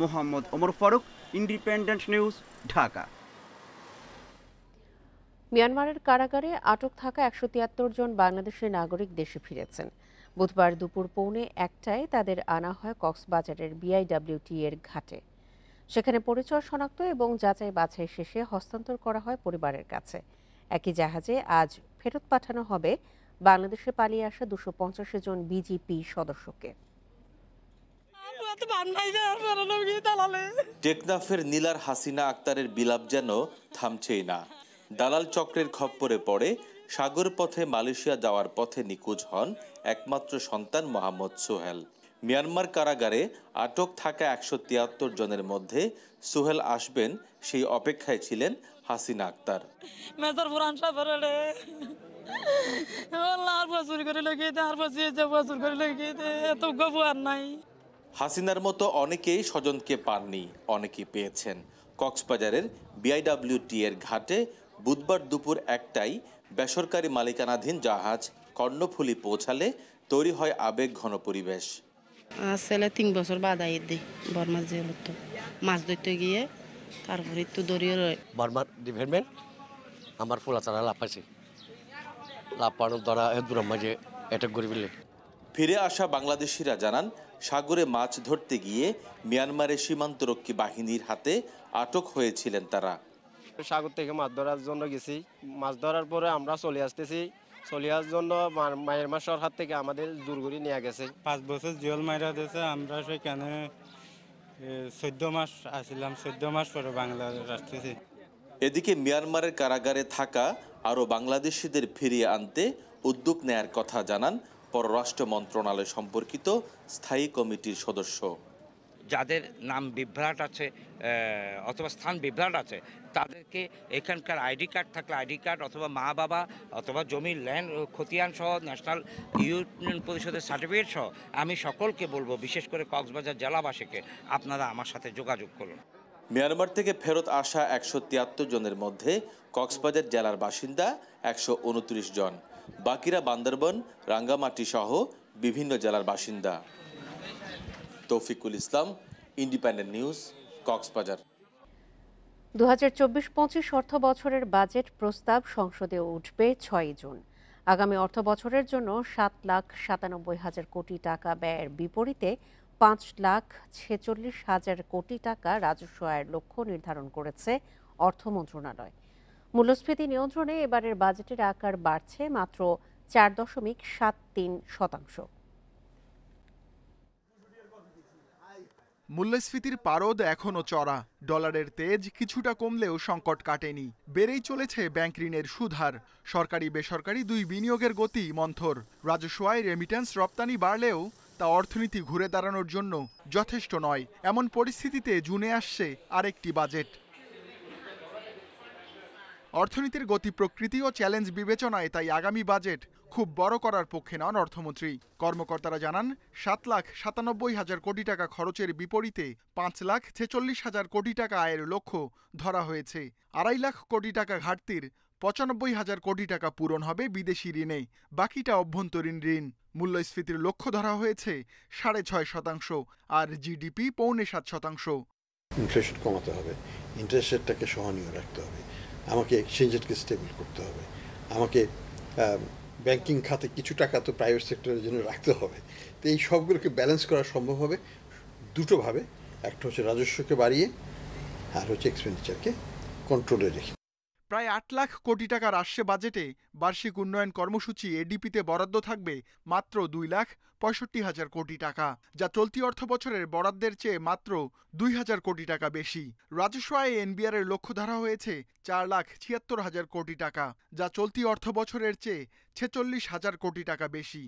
মোহাম্মদ ওমর ফারুক ইন্ডিপেন্ডেন্ট নিউজ ঢাকা মিয়ানমারের কারাগারে আটক থাকা একশো তিয়াত্তর জন বাংলাদেশের নাগরিক দেশে ফিরেছেন বুধবার দুপুর পৌনে একটায় তাদের আনা হয় কক্সবাজারের বিআইডব্লিউটি এর ঘাটে সেখানে পরিচয় শনাক্ত এবং যাচাই বাছাই শেষে হস্তান্তর করা হয় পরিবারের কাছে একই জাহাজে আজ ফেরত পাঠানো হবে বাংলাদেশে পালিয়ে আসা দুশো জন বিজিপি সদস্যকে টেকনাফের নীলার হাসিনা আক্তারের বিলাপ যেন থামছেই না দালাল চক্রের খপ্পরে পড়ে সাগর পথে মালয়েশিয়া যাওয়ার পথে নিখোঁজ হন একমাত্র সন্তান মোহাম্মদ সোহেল মিয়ানমার কারাগারে আটক থাকা একশো তিয়াত্তর জনের মধ্যে সোহেল আসবেন সেই অপেক্ষায় ছিলেন হাসিনা আক্তার আর বছর করে লেগে আর বছর করে লেগে এত গবু আর নাই হাসিনার মতো অনেকেই স্বজনকে পাননি অনেকেই পেয়েছেন কক্সবাজারের বিআইডাব্লিউটি এর ঘাটে বুধবার দুপুর একটাই বেসরকারি মালিকানাধীন জাহাজ কর্ণফুলি পৌঁছালে তৈরি হয় আবেগ ঘন পরিবেশ ছেলে তিন বছর বাদাই দি বর্মার জেল তো মাছ ধরতে গিয়ে তারপর একটু দড়িয়ে রয়ে বর্মার ডিপার্টমেন্ট আমার ফুলাচারা লাফাইছে লাফানোর দ্বারা দুরাম্মা যে এটা ফিরে আসা বাংলাদেশিরা জানান সাগরে মাছ ধরতে গিয়ে মিয়ানমারের সীমান্তরক্ষী বাহিনীর হাতে আটক হয়েছিলেন তারা সাগর থেকে মাছ ধরার জন্য গেছি মাছ ধরার পরে আমরা চলে আসতেছি চলে আসার জন্য মায়ের সরকার থেকে আমাদের করে নেওয়া গেছে পাঁচ বছর জল মাইরা দিয়েছে আমরা সেখানে চোদ্দ মাস আসিলাম চোদ্দ মাস পরে বাংলাদেশ আসতেছি এদিকে মিয়ানমারের কারাগারে থাকা আরও বাংলাদেশিদের ফিরিয়ে আনতে উদ্যোগ নেয়ার কথা জানান পররাষ্ট্র মন্ত্রণালয় সম্পর্কিত স্থায়ী কমিটির সদস্য যাদের নাম বিভ্রাট আছে অথবা স্থান বিভ্রাট আছে তাদেরকে এখানকার আইডি কার্ড থাকলে আইডি কার্ড অথবা মা বাবা অথবা জমির ল্যান্ড খতিয়ান সহ ন্যাশনাল ইউনিয়ন পরিষদের সার্টিফিকেট সহ আমি সকলকে বলবো বিশেষ করে কক্সবাজার জেলাবাসীকে আপনারা আমার সাথে যোগাযোগ করুন মিয়ানমার থেকে ফেরত আসা একশো তিয়াত্তর জনের মধ্যে কক্সবাজার জেলার বাসিন্দা একশো জন বাকিরা বান্দরবন রাঙ্গামাটি সহ বিভিন্ন জেলার বাসিন্দা তৌফিকুল ইসলাম ইন্ডিপেন্ডেন্ট নিউজ কক্সবাজার দু হাজার চব্বিশ পঁচিশ অর্থ বছরের বাজেট প্রস্তাব সংসদে উঠবে ছয় জুন আগামী অর্থ বছরের জন্য সাত লাখ সাতানব্বই হাজার কোটি টাকা ব্যয়ের বিপরীতে পাঁচ লাখ ছেচল্লিশ হাজার কোটি টাকা রাজস্ব আয়ের লক্ষ্য নির্ধারণ করেছে অর্থ মন্ত্রণালয় মূল্যস্ফীতি নিয়ন্ত্রণে এবারের বাজেটের আকার বাড়ছে মাত্র চার দশমিক সাত তিন শতাংশ মূল্যস্ফীতির পারদ এখনও চড়া ডলারের তেজ কিছুটা কমলেও সংকট কাটেনি বেড়েই চলেছে ব্যাংক ঋণের সুধার সরকারি বেসরকারি দুই বিনিয়োগের গতি মন্থর রাজস্বয় রেমিটেন্স রেমিট্যান্স রপ্তানি বাড়লেও তা অর্থনীতি ঘুরে দাঁড়ানোর জন্য যথেষ্ট নয় এমন পরিস্থিতিতে জুনে আসছে আরেকটি বাজেট অর্থনীতির গতি প্রকৃতি ও চ্যালেঞ্জ বিবেচনায় তাই আগামী বাজেট খুব বড় করার পক্ষে নন অর্থমন্ত্রী কর্মকর্তারা জানান সাত লাখ সাতানব্বই হাজার কোটি টাকা খরচের বিপরীতে পাঁচ লাখ ছেচল্লিশ হাজার কোটি টাকা আয়ের লক্ষ্য ধরা হয়েছে আড়াই লাখ কোটি টাকা ঘাটতির পঁচানব্বই হাজার কোটি টাকা পূরণ হবে বিদেশি ঋণে বাকিটা অভ্যন্তরীণ ঋণ মূল্যস্ফীতির লক্ষ্য ধরা হয়েছে সাড়ে ছয় শতাংশ আর জিডিপি পৌনে সাত শতাংশ ইনফ্লেশন কমাতে হবে ইন্টারেস্ট রেটটাকে সহনীয় রাখতে হবে আমাকে এক্সচেঞ্জ রেটকে স্টেবল করতে হবে আমাকে ব্যাংকিং খাতে কিছু টাকা তো প্রাইভেট সেক্টরের জন্য রাখতে হবে তো এই সবগুলোকে ব্যালেন্স করা সম্ভব হবে দুটোভাবে একটা হচ্ছে রাজস্বকে বাড়িয়ে আর হচ্ছে এক্সপেন্ডিচারকে কন্ট্রোলে রেখে প্রায় আট লাখ কোটি টাকা রাষ্ট্রে বাজেটে বার্ষিক উন্নয়ন কর্মসূচি এডিপিতে বরাদ্দ থাকবে মাত্র দুই লাখ পঁয়ষট্টি হাজার কোটি টাকা যা চলতি অর্থ বছরের বরাদ্দের চেয়ে মাত্র দুই হাজার কোটি টাকা বেশি রাজস্ব আয়ে এনবিআর এর লক্ষ্য ধারা হয়েছে চার লাখ ছিয়াত্তর হাজার কোটি টাকা যা চলতি অর্থ বছরের চেয়ে ছেচল্লিশ হাজার কোটি টাকা বেশি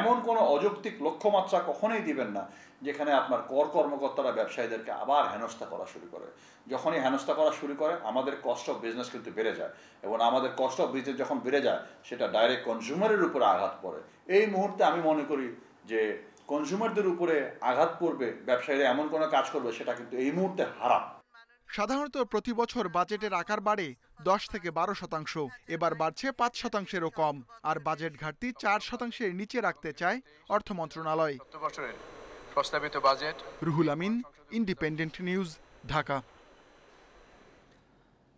এমন কোনো অযৌক্তিক লক্ষ্যমাত্রা কখনোই দিবেন না যেখানে আপনার কর কর্মকর্তারা ব্যবসায়ীদেরকে আবার হেনস্থা করা শুরু করে যখনই হেনস্থা করা শুরু করে আমাদের কস্ট অফ বিজনেস কিন্তু বেড়ে যায় এবং আমাদের কস্ট অফ বিজনেস যখন বেড়ে যায় সেটা ডাইরেক্ট কনজিউমারের উপরে আঘাত পড়ে এই মুহূর্তে আমি মনে করি যে কনজিউমারদের উপরে আঘাত পড়বে ব্যবসায়ীরা এমন কোনো কাজ করবে সেটা কিন্তু এই মুহূর্তে হারাম সাধারণত প্রতি বছর বাজেটের আকার বাড়ে দশ থেকে বারো শতাংশ এবার বাড়ছে পাঁচ শতাংশেরও কম আর বাজেট ঘাটতি চার শতাংশের নিচে রাখতে চায় অর্থ মন্ত্রণালয় প্রস্তাবিত budget Ruhul Amin Independent News Dhaka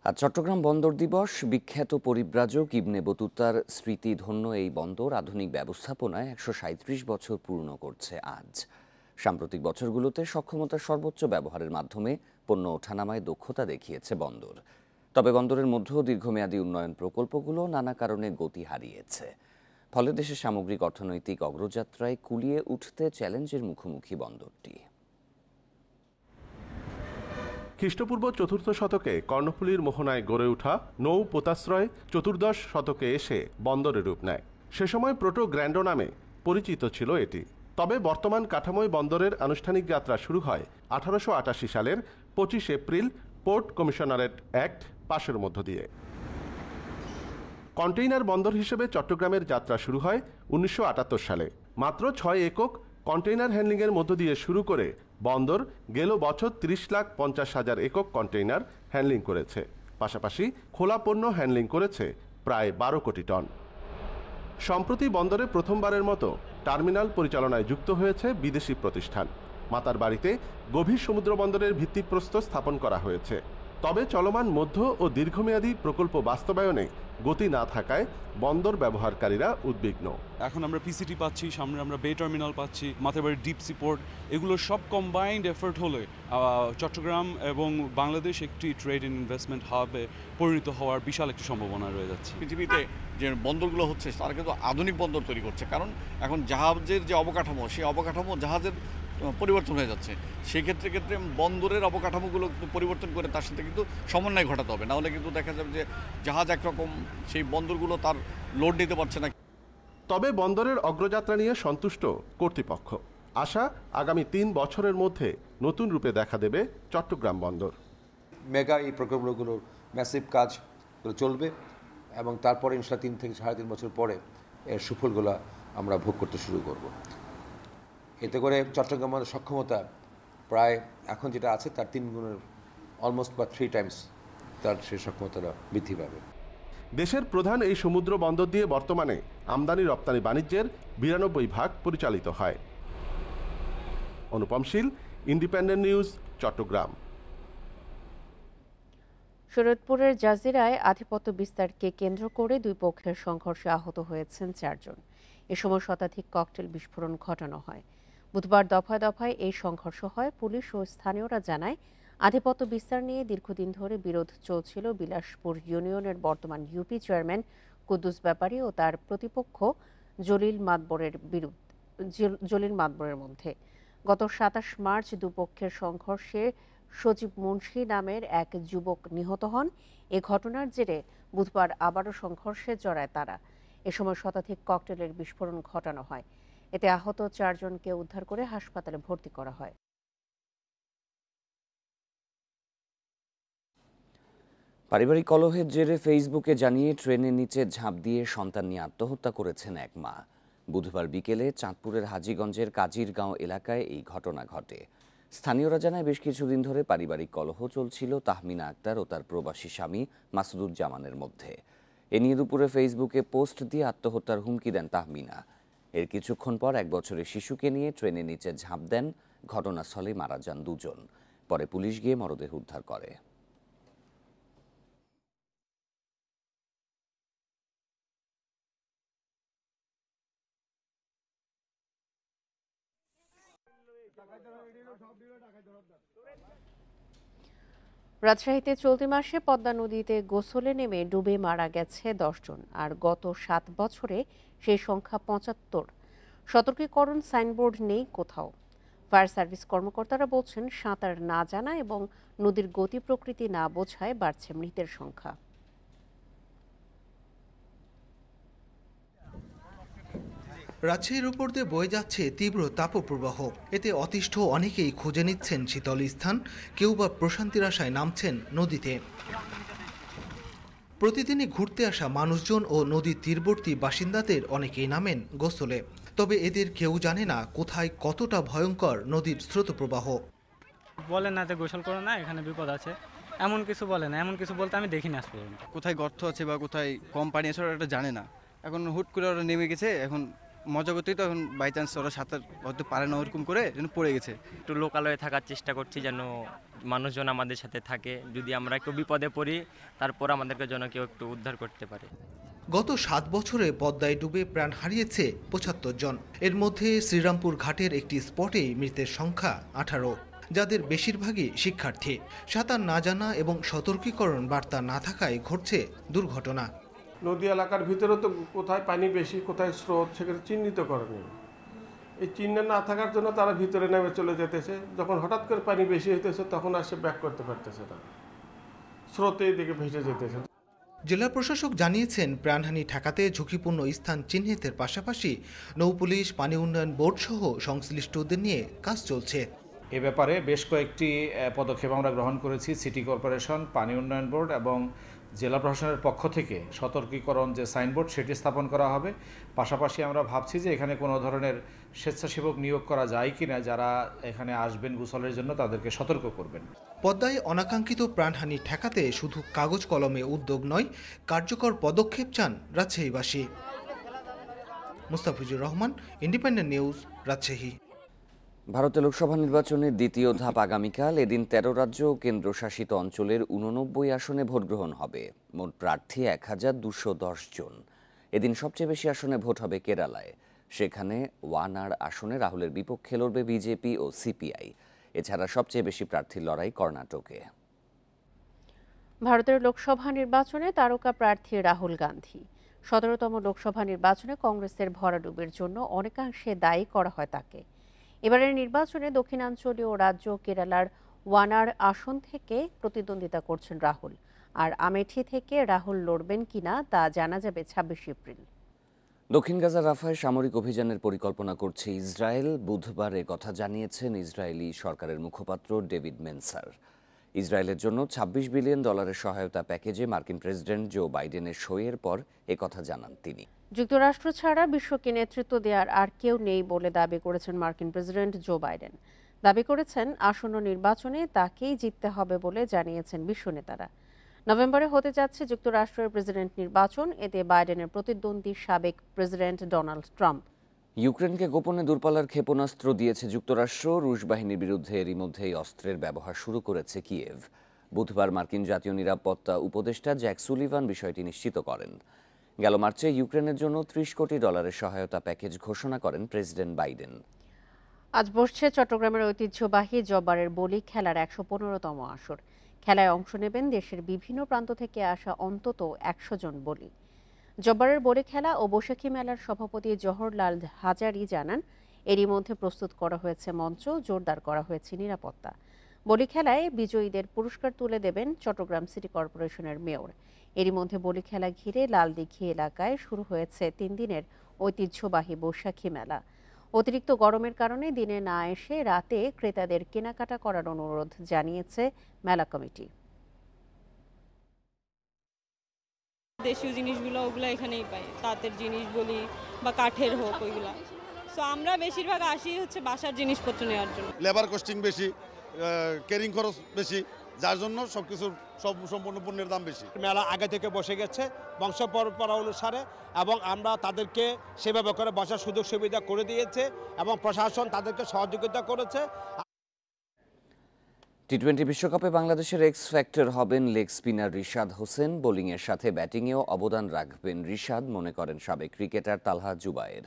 আর চট্টগ্রাম বন্দর দিবস বিখ্যাত পরিব্রাজক ইবনে বতুতার স্মৃতি ধন্য এই বন্দর আধুনিক ব্যবস্থাপনায় একশো বছর পূর্ণ করছে আজ সাম্প্রতিক বছরগুলোতে সক্ষমতার সর্বোচ্চ ব্যবহারের মাধ্যমে পণ্য ওঠানামায় দক্ষতা দেখিয়েছে বন্দর তবে বন্দরের মধ্যেও দীর্ঘমেয়াদী উন্নয়ন প্রকল্পগুলো নানা কারণে গতি হারিয়েছে ফলে দেশের সামগ্রিক অর্থনৈতিক অগ্রযাত্রায় কুলিয়ে উঠতে চ্যালেঞ্জের মুখোমুখি বন্দরটি খ্রিস্টপূর্ব চতুর্থ শতকে কর্ণফুলীর মোহনায় গড়ে ওঠা নৌ পোতাশ্রয় চতুর্দশ শতকে এসে বন্দরে রূপ নেয় সে সময় প্রোটো গ্র্যান্ডো নামে পরিচিত ছিল এটি তবে বর্তমান কাঠামোয় বন্দরের আনুষ্ঠানিক যাত্রা শুরু হয় আঠারোশো সালের পঁচিশ এপ্রিল পোর্ট কমিশনারেট অ্যাক্ট পাশের মধ্য দিয়ে কন্টেইনার বন্দর হিসেবে চট্টগ্রামের যাত্রা শুরু হয় উনিশশো সালে মাত্র ছয় একক কন্টেইনার হ্যান্ডলিংয়ের মধ্য দিয়ে শুরু করে বন্দর গেল বছর ত্রিশ লাখ পঞ্চাশ হাজার একক কন্টেইনার হ্যান্ডলিং করেছে পাশাপাশি খোলা পণ্য হ্যান্ডলিং করেছে প্রায় বারো কোটি টন সম্প্রতি বন্দরে প্রথমবারের মতো টার্মিনাল পরিচালনায় যুক্ত হয়েছে বিদেশি প্রতিষ্ঠান মাতার বাড়িতে গভীর সমুদ্র বন্দরের ভিত্তিপ্রস্তর স্থাপন করা হয়েছে তবে চলমান মধ্য ও দীর্ঘমেয়াদী প্রকল্প বাস্তবায়নে গতি না থাকায় বন্দর ব্যবহারকারীরা উদ্বিগ্ন এখন আমরা পিসিটি পাচ্ছি সামনে আমরা বে টার্মিনাল পাচ্ছি মাথাবাড়ি ডিপ সিপোর্ট এগুলো সব কম্বাইন্ড এফোর্ট হলে চট্টগ্রাম এবং বাংলাদেশ একটি ট্রেড এন্ড ইনভেস্টমেন্ট হাবে পরিণত হওয়ার বিশাল একটি সম্ভাবনা রয়ে যাচ্ছে পৃথিবীতে যে বন্দরগুলো হচ্ছে তারা কিন্তু আধুনিক বন্দর তৈরি করছে কারণ এখন জাহাজের যে অবকাঠামো সেই অবকাঠামো জাহাজের পরিবর্তন হয়ে যাচ্ছে সেক্ষেত্রে ক্ষেত্রে বন্দরের অবকাঠামোগুলো পরিবর্তন করে তার সাথে কিন্তু সমন্বয় ঘটাতে হবে নাহলে কিন্তু দেখা যাবে যে জাহাজ একরকম সেই বন্দরগুলো তার লোড নিতে পারছে না তবে বন্দরের অগ্রযাত্রা নিয়ে সন্তুষ্ট কর্তৃপক্ষ আশা আগামী তিন বছরের মধ্যে নতুন রূপে দেখা দেবে চট্টগ্রাম বন্দর মেগা এই প্রকল্পগুলোর ম্যাসিভ কাজগুলো চলবে এবং তারপরে ইনশাল্লাহ তিন থেকে সাড়ে তিন বছর পরে এর সুফলগুলো আমরা ভোগ করতে শুরু করব এতে করে চট্টগ্রাম আমাদের সক্ষমতা প্রায় এখন যেটা আছে তার তিন গুণের অলমোস্ট বা থ্রি টাইমস তার সে সক্ষমতাটা বৃদ্ধি পাবে দেশের প্রধান এই সমুদ্র বন্দর দিয়ে বর্তমানে আমদানি রপ্তানি বাণিজ্যের বিরানব্বই ভাগ পরিচালিত হয় অনুপমশীল ইন্ডিপেন্ডেন্ট নিউজ চট্টগ্রাম শরৎপুরের জাজিরায় আধিপত্য বিস্তারকে কেন্দ্র করে দুই পক্ষের সংঘর্ষে আহত হয়েছেন চারজন এ সময় শতাধিক ককটেল বিস্ফোরণ ঘটানো হয় বুধবার দফায় দফায় এই সংঘর্ষ হয় পুলিশ ও স্থানীয়রা জানায় আধিপত্য বিস্তার নিয়ে দীর্ঘদিন ধরে বিরোধ চলছিল বিলাসপুর ইউনিয়নের বর্তমান ইউপি চেয়ারম্যান কুদ্দুস ব্যাপারী ও তার প্রতিপক্ষ জলিল মাতবরের বিরুদ্ধে জলিল মাতবরের মধ্যে গত সাতাশ মার্চ দুপক্ষের সংঘর্ষে সচিব মুন্সি নামের এক যুবক নিহত হন এ ঘটনার জেরে বুধবার আবারও সংঘর্ষে জড়ায় তারা এ সময় শতাধিক ককটেলের বিস্ফোরণ ঘটানো হয় এতে আহত চারজনকে উদ্ধার করে হাসপাতালে ভর্তি করা হয় পারিবারিক কলহের জেরে ফেসবুকে জানিয়ে ট্রেনের নিচে ঝাঁপ দিয়ে সন্তান নিয়ে আত্মহত্যা করেছেন এক মা বুধবার বিকেলে চাঁদপুরের হাজিগঞ্জের কাজিরগাঁও এলাকায় এই ঘটনা ঘটে স্থানীয়রা জানায় বেশ কিছুদিন ধরে পারিবারিক কলহ চলছিল তাহমিনা আক্তার ও তার প্রবাসী স্বামী মাসুদুজ্জামানের মধ্যে এ নিয়ে দুপুরে ফেসবুকে পোস্ট দিয়ে আত্মহত্যার হুমকি দেন তাহমিনা এর কিছুক্ষণ পর এক বছরের শিশুকে নিয়ে ট্রেনের নিচে ঝাঁপ দেন ঘটনাস্থলে মারা যান দুজন পরে পুলিশ গিয়ে মরদেহ উদ্ধার করে রাজশাহীতে চলতি মাসে পদ্মা নদীতে গোসলে নেমে ডুবে মারা গেছে দশজন আর গত সাত বছরে সেই সংখ্যা পঁচাত্তর সতর্কীকরণ সাইনবোর্ড নেই কোথাও ফায়ার সার্ভিস কর্মকর্তারা বলছেন সাঁতার না জানা এবং নদীর গতি প্রকৃতি না বোঝায় বাড়ছে মৃতের সংখ্যা রাজশাহীর উপর দিয়ে বয়ে যাচ্ছে তীব্র তাপপ্রবাহ এতে অতিষ্ঠ অনেকেই খুঁজে নিচ্ছেন শীতল স্থান কেউ বা প্রশান্তির আশায় নামছেন নদীতে প্রতিদিনই ঘুরতে আসা মানুষজন ও নদীর তীরবর্তী বাসিন্দাদের অনেকেই নামেন গোসলে তবে এদের কেউ জানে না কোথায় কতটা ভয়ঙ্কর নদীর স্রোতপ্রবাহ বলে না যে গোসল করো না এখানে বিপদ আছে এমন কিছু বলে না এমন কিছু বলতে আমি দেখি না কোথায় গর্ত আছে বা কোথায় কোম্পানি আছে ওরা জানে না এখন হুট করে ওরা নেমে গেছে এখন মজা করতেই তখন বাই চান্স ওরা সাঁতার হয়তো পারে না ওরকম করে যেন পড়ে গেছে একটু লোকালয়ে থাকার চেষ্টা করছি যেন মানুষজন আমাদের সাথে থাকে যদি আমরা কেউ বিপদে পড়ি তারপর আমাদেরকে যেন কেউ একটু উদ্ধার করতে পারে গত সাত বছরে পদ্মায় ডুবে প্রাণ হারিয়েছে পঁচাত্তর জন এর মধ্যে শ্রীরামপুর ঘাটের একটি স্পটে মৃতের সংখ্যা আঠারো যাদের বেশিরভাগই শিক্ষার্থী সাঁতার না জানা এবং সতর্কীকরণ বার্তা না থাকায় ঘটছে দুর্ঘটনা নদী এলাকার ভিতরে তো কোথায় পানি বেশি কোথায় স্রোত সেখানে চিহ্নিত করেনি এই চিহ্ন না থাকার জন্য তারা ভিতরে নেমে চলে যেতেছে যখন হঠাৎ করে পানি বেশি হইতেছে তখন আর সে ব্যাক করতে পারতেছে না স্রোতে এদিকে ভেসে যেতেছে জেলা প্রশাসক জানিয়েছেন প্রাণহানি ঠেকাতে ঝুঁকিপূর্ণ স্থান চিহ্নিতের পাশাপাশি নৌপুলিশ পানি উন্নয়ন বোর্ড সহ সংশ্লিষ্টদের নিয়ে কাজ চলছে এ ব্যাপারে বেশ কয়েকটি পদক্ষেপ আমরা গ্রহণ করেছি সিটি কর্পোরেশন পানি উন্নয়ন বোর্ড এবং জেলা প্রশাসনের পক্ষ থেকে সতর্কীকরণ যে সাইনবোর্ড সেটি স্থাপন করা হবে পাশাপাশি আমরা ভাবছি যে এখানে কোনো ধরনের স্বেচ্ছাসেবক নিয়োগ করা যায় কি না যারা এখানে আসবেন গুসলের জন্য তাদেরকে সতর্ক করবেন পদ্মায় অনাকাঙ্ক্ষিত প্রাণহানি ঠেকাতে শুধু কাগজ কলমে উদ্যোগ নয় কার্যকর পদক্ষেপ চান রাজশাহীবাসী মুস্তাফিজুর রহমান ইন্ডিপেন্ডেন্ট নিউজ রাজশাহী ভারতে লোকসভা নির্বাচনের দ্বিতীয় ধাপ আগামীকাল এদিন তেরো রাজ্য ও কেন্দ্রশাসিত অঞ্চলের উননব্বই আসনে ভোট গ্রহণ হবে মোট প্রার্থী এক হাজার দুশো দশ জন এদিন সবচেয়ে বেশি আসনে ভোট হবে কেরালায় সেখানে ওয়ান আর আসনে রাহুলের বিপক্ষে লড়বে বিজেপি ও সিপিআই এছাড়া সবচেয়ে বেশি প্রার্থীর লড়াই কর্ণাটকে ভারতের লোকসভা নির্বাচনে তারকা প্রার্থী রাহুল গান্ধী সতেরোতম লোকসভা নির্বাচনে কংগ্রেসের ভরাডুবির জন্য অনেকাংশে দায়ী করা হয় তাকে এবারের নির্বাচনে দক্ষিণাঞ্চলীয় রাজ্য কেরালার ওয়ানার আসন থেকে প্রতিদ্বন্দ্বিতা করছেন রাহুল আর আমেঠি থেকে রাহুল লড়বেন কিনা তা জানা যাবে ছাব্বিশ এপ্রিল দক্ষিণ গাজা রাফায় সামরিক অভিযানের পরিকল্পনা করছে ইসরায়েল বুধবার কথা জানিয়েছেন ইসরায়েলি সরকারের মুখপাত্র ডেভিড মেনসার ইসরায়েলের জন্য ২৬ বিলিয়ন ডলারের সহায়তা প্যাকেজে মার্কিন প্রেসিডেন্ট জো বাইডেনের সইয়ের পর কথা জানান তিনি যুক্তরাষ্ট্র ছাড়া বিশ্বকে নেতৃত্ব দেওয়ার আর কেউ নেই বলে দাবি করেছেন মার্কিন প্রেসিডেন্ট জো বাইডেন দাবি করেছেন আসন্ন নির্বাচনে তাকেই জিততে হবে বলে জানিয়েছেন বিশ্ব নেতারা নভেম্বরে হতে যাচ্ছে যুক্তরাষ্ট্রের প্রেসিডেন্ট নির্বাচন এতে বাইডেনের প্রতিদ্বন্দ্বী সাবেক প্রেসিডেন্ট ডোনাল্ড ট্রাম্প ইউক্রেনকে গোপনে দূরপাল্লার ক্ষেপণাস্ত্র দিয়েছে যুক্তরাষ্ট্র রুশ বাহিনীর বিরুদ্ধে এরই মধ্যেই অস্ত্রের ব্যবহার শুরু করেছে কিয়েভ বুধবার মার্কিন জাতীয় নিরাপত্তা উপদেষ্টা জ্যাক সুলিভান বিষয়টি নিশ্চিত করেন গেল মার্চে ইউক্রেনের জন্য ত্রিশ কোটি ডলারের সহায়তা প্যাকেজ ঘোষণা করেন প্রেসিডেন্ট বাইডেন আজ বসছে চট্টগ্রামের ঐতিহ্যবাহী জব্বারের বলি খেলার একশো পনেরোতম আসর খেলায় অংশ নেবেন দেশের বিভিন্ন প্রান্ত থেকে আসা অন্তত একশো জন বলি জব্বারের বলি খেলা ও বৈশাখী মেলার সভাপতি জহরলাল হাজারি জানান এরই মধ্যে প্রস্তুত করা হয়েছে মঞ্চ জোরদার করা হয়েছে নিরাপত্তা বলি খেলায় বিজয়ীদের পুরস্কার তুলে দেবেন চট্টগ্রাম সিটি কর্পোরেশনের মেয়র এরই মধ্যে বলি খেলা ঘিরে লালদিঘি এলাকায় শুরু হয়েছে তিন দিনের ঐতিহ্যবাহী বৈশাখী মেলা অতিরিক্ত গরমের কারণে দিনে না এসে রাতে ক্রেতাদের কেনাকাটা করার অনুরোধ জানিয়েছে মেলা কমিটি দেশীয় জিনিসগুলো ওগুলো এখানেই পাই তাঁতের জিনিস বলি বা কাঠের হোক ওইগুলো তো আমরা বেশিরভাগ আসি হচ্ছে বাসার জিনিসপত্র নেওয়ার জন্য লেবার কস্টিং বেশি কেরিং খরচ বেশি যার জন্য সব কিছুর সব সম্পূর্ণ পণ্যের দাম বেশি মেলা আগে থেকে বসে গেছে বংশ পরম্পরা অনুসারে এবং আমরা তাদেরকে সেভাবে করে বসার সুযোগ সুবিধা করে দিয়েছে এবং প্রশাসন তাদেরকে সহযোগিতা করেছে টি টোয়েন্টি বিশ্বকাপে বাংলাদেশের এক্স ফ্যাক্টর হবেন লেগ স্পিনার রিশাদ হোসেন বোলিংয়ের সাথে ব্যাটিংয়েও অবদান রাখবেন রিশাদ মনে করেন সাবেক ক্রিকেটার তালহা জুবায়ের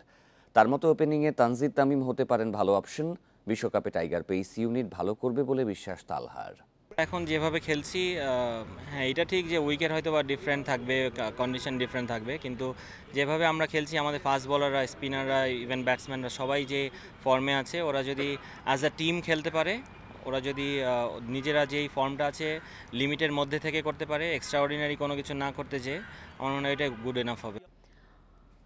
তার মতো ওপেনিংয়ে তানজিদ তামিম হতে পারেন ভালো অপশন বিশ্বকাপে টাইগার পেস ইউনিট ভালো করবে বলে বিশ্বাস তালহার এখন যেভাবে খেলছি হ্যাঁ এটা ঠিক যে উইকেট হয়তো বা ডিফারেন্ট থাকবে কন্ডিশন ডিফারেন্ট থাকবে কিন্তু যেভাবে আমরা খেলছি আমাদের ফাস্ট বলাররা স্পিনাররা ইভেন ব্যাটসম্যানরা সবাই যে ফর্মে আছে ওরা যদি অ্যাজ আ টিম খেলতে পারে ওরা যদি নিজেরা যেই ফর্মটা আছে লিমিটের মধ্যে থেকে করতে পারে এক্সট্রা অর্ডিনারি কোনো কিছু না করতে যেয়ে আমার মনে হয় এটা গুড এনাফ হবে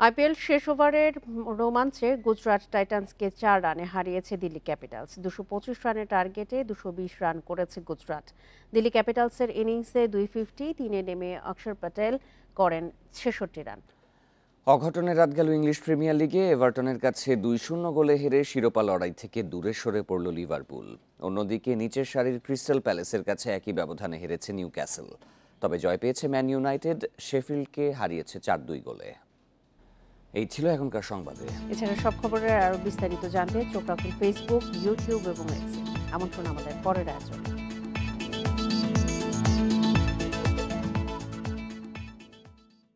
আইপিএল শেষ ওভারের রোমাঞ্চে গুজরাট টাইটান্সকে চার রানে হারিয়েছে দিল্লি ক্যাপিটালস দুশো পঁচিশ রানের টার্গেটে দুশো বিশ রান করেছে গুজরাট দিল্লি ক্যাপিটালসের ইনিংসে দুই ফিফটি তিনে নেমে অক্ষর প্যাটেল করেন ছেষট্টি রান অঘটনের রাত গেল ইংলিশ প্রিমিয়ার লিগে এভারটনের কাছে দুই শূন্য গোলে হেরে শিরোপা লড়াই থেকে দূরে সরে পড়ল লিভারপুল অন্যদিকে নিচের সারির ক্রিস্টাল প্যালেসের কাছে একই ব্যবধানে হেরেছে নিউ ক্যাসেল তবে জয় পেয়েছে ম্যান ইউনাইটেড শেফিল্ডকে হারিয়েছে চার দুই গোলে এই ছিল এখনকার সংবাদে এছাড়া সব খবরের আরো বিস্তারিত জানতে চোখ রাখুন ফেসবুক ইউটিউব এবং এক্স আমন্ত্রণ আমাদের পরের আয়োজন